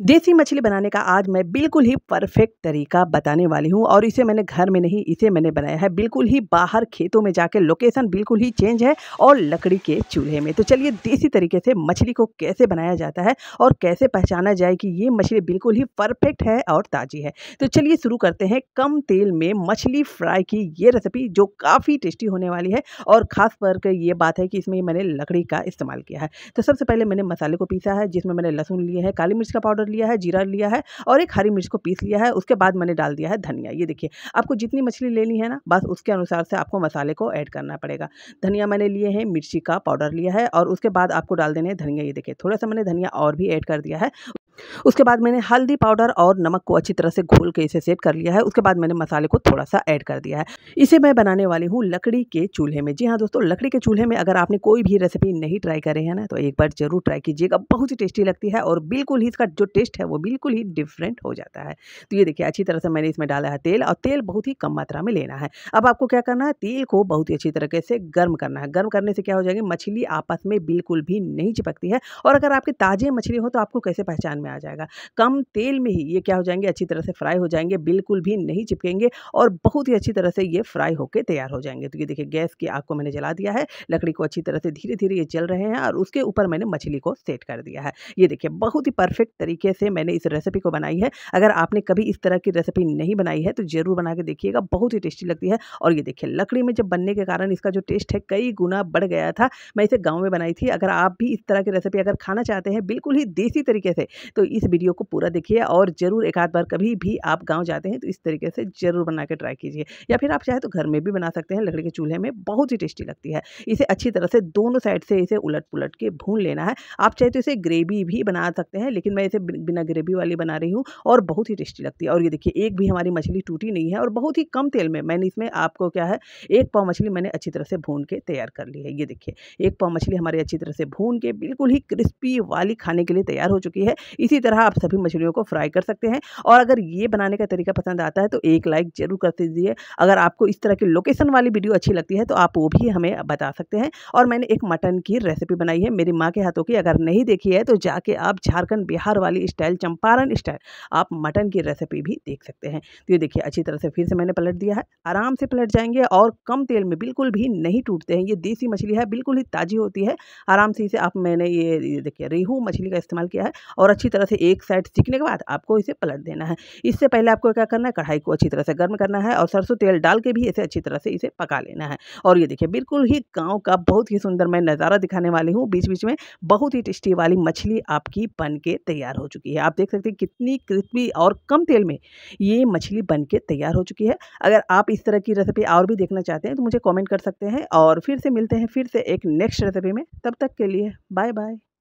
देसी मछली बनाने का आज मैं बिल्कुल ही परफेक्ट तरीका बताने वाली हूँ और इसे मैंने घर में नहीं इसे मैंने बनाया है बिल्कुल ही बाहर खेतों में जाके लोकेशन बिल्कुल ही चेंज है और लकड़ी के चूल्हे में तो चलिए देसी तरीके से मछली को कैसे बनाया जाता है और कैसे पहचाना जाए कि ये मछली बिल्कुल ही परफेक्ट है और ताज़ी है तो चलिए शुरू करते हैं कम तेल में मछली फ्राई की ये रेसिपी जो काफ़ी टेस्टी होने वाली है और ख़ास करके ये बात है कि इसमें मैंने लकड़ी का इस्तेमाल किया है तो सबसे पहले मैंने मसाले को पीसा है जिसमें मैंने लहसुन लिए है काली मिर्च का पाउडर लिया है जीरा लिया है और एक हरी मिर्च को पीस लिया है उसके बाद मैंने डाल दिया है धनिया ये देखिए आपको जितनी मछली लेनी है ना बस उसके अनुसार से आपको मसाले को ऐड करना पड़ेगा धनिया मैंने लिए हैं मिर्ची का पाउडर लिया है और उसके बाद आपको डाल देने धनिया ये देखिए थोड़ा सा मैंने धनिया और भी ऐड कर दिया है उसके बाद मैंने हल्दी पाउडर और नमक को अच्छी तरह से घोल के इसे सेट कर लिया है उसके बाद मैंने मसाले को थोड़ा सा ऐड कर दिया है इसे मैं बनाने वाली हूँ लकड़ी के चूल्हे में जी हाँ दोस्तों लकड़ी के चूल्हे में अगर आपने कोई भी रेसिपी नहीं ट्राई करी है ना तो एक बार जरूर ट्राई कीजिएगा बहुत ही टेस्टी लगती है और बिल्कुल ही इसका जो टेस्ट है वो बिल्कुल ही डिफरेंट हो जाता है तो ये देखिए अच्छी तरह से मैंने इसमें डाला है तेल और तेल बहुत ही कम मात्रा में लेना है अब आपको क्या करना है तेल को बहुत ही अच्छी तरीके से गर्म करना है गर्म करने से क्या हो जाएगी मछली आपस में बिल्कुल भी नहीं चिपकती है और अगर आपकी ताज़ी मछली हो तो आपको कैसे पहचान में आ जाएगा कम तेल में ही ये क्या हो जाएंगे अच्छी तरह से फ्राई हो जाएंगे बिल्कुल भी नहीं चिपकेंगे और बहुत ही अच्छी तरह से ये फ्राई होकर तैयार हो जाएंगे तो ये देखिए गैस की आग को मैंने जला दिया है लकड़ी को अच्छी तरह से धीरे धीरे ये जल रहे हैं और उसके ऊपर मैंने मछली को सेट कर दिया है ये देखिए बहुत ही परफेक्ट तरीके से मैंने इस रेसिपी को बनाई है अगर आपने कभी इस तरह की रेसिपी नहीं बनाई है तो ज़रूर बना के देखिएगा बहुत ही टेस्टी लगती है और ये देखिए लकड़ी में जब बनने के कारण इसका जो टेस्ट है कई गुना बढ़ गया था मैं इसे गाँव में बनाई थी अगर आप भी इस तरह की रेसिपी अगर खाना चाहते हैं बिल्कुल ही देसी तरीके से तो इस वीडियो को पूरा देखिए और ज़रूर एक आध बार कभी भी आप गाँव जाते हैं तो इस तरीके से ज़रूर बना के ट्राई कीजिए या फिर आप चाहे तो घर में भी बना सकते हैं लकड़ी के चूल्हे में बहुत ही टेस्टी लगती है इसे अच्छी तरह से दोनों साइड से इसे उलट पुलट के भून लेना है आप चाहे तो इसे ग्रेवी भी बना सकते हैं लेकिन मैं इसे बिना ग्रेवी वाली बना रही हूँ और बहुत ही टेस्टी लगती है और ये देखिए एक भी हमारी मछली टूटी नहीं है और बहुत ही कम तेल में मैंने इसमें आपको क्या है एक पाव मछली मैंने अच्छी तरह से भून के तैयार कर ली है ये देखिए एक पाव मछली हमारी अच्छी तरह से भून के बिल्कुल ही क्रिस्पी वाली खाने के लिए तैयार हो चुकी है इसी तरह आप सभी मछलियों को फ्राई कर सकते हैं और अगर ये बनाने का तरीका पसंद आता है तो एक लाइक जरूर कर दीजिए अगर आपको इस तरह की लोकेशन वाली वीडियो अच्छी लगती है तो आप वो भी हमें बता सकते हैं और मैंने एक मटन की रेसिपी बनाई है मेरी माँ के हाथों की अगर नहीं देखी है तो जाके आप झारखंड बिहार वाली स्टाइल चंपारण स्टाइल आप मटन की रेसिपी भी देख सकते हैं तो ये देखिए अच्छी तरह से फिर से मैंने पलट दिया है आराम से पलट जाएंगे और कम तेल में बिल्कुल भी नहीं टूटते हैं ये देसी मछली है बिल्कुल ही ताज़ी होती है आराम से इसे आप मैंने ये देखिए रेहू मछली का इस्तेमाल किया है और अच्छी तरह से एक साइड सीखने के बाद आपको इसे पलट देना है इससे पहले आपको क्या करना है कढ़ाई को अच्छी तरह से गर्म करना है और सरसों तेल डाल के भी इसे अच्छी तरह से इसे पका लेना है और ये देखिए बिल्कुल ही गाँव का बहुत ही सुंदर मैं नज़ारा दिखाने वाली हूँ बीच बीच में बहुत ही टेस्टी वाली मछली आपकी बन के तैयार हो चुकी है आप देख सकते हैं कितनी क्रिस्पी और कम तेल में ये मछली बन के तैयार हो चुकी है अगर आप इस तरह की रेसिपी और भी देखना चाहते हैं तो मुझे कॉमेंट कर सकते हैं और फिर से मिलते हैं फिर से एक नेक्स्ट रेसिपी में तब तक के लिए बाय बाय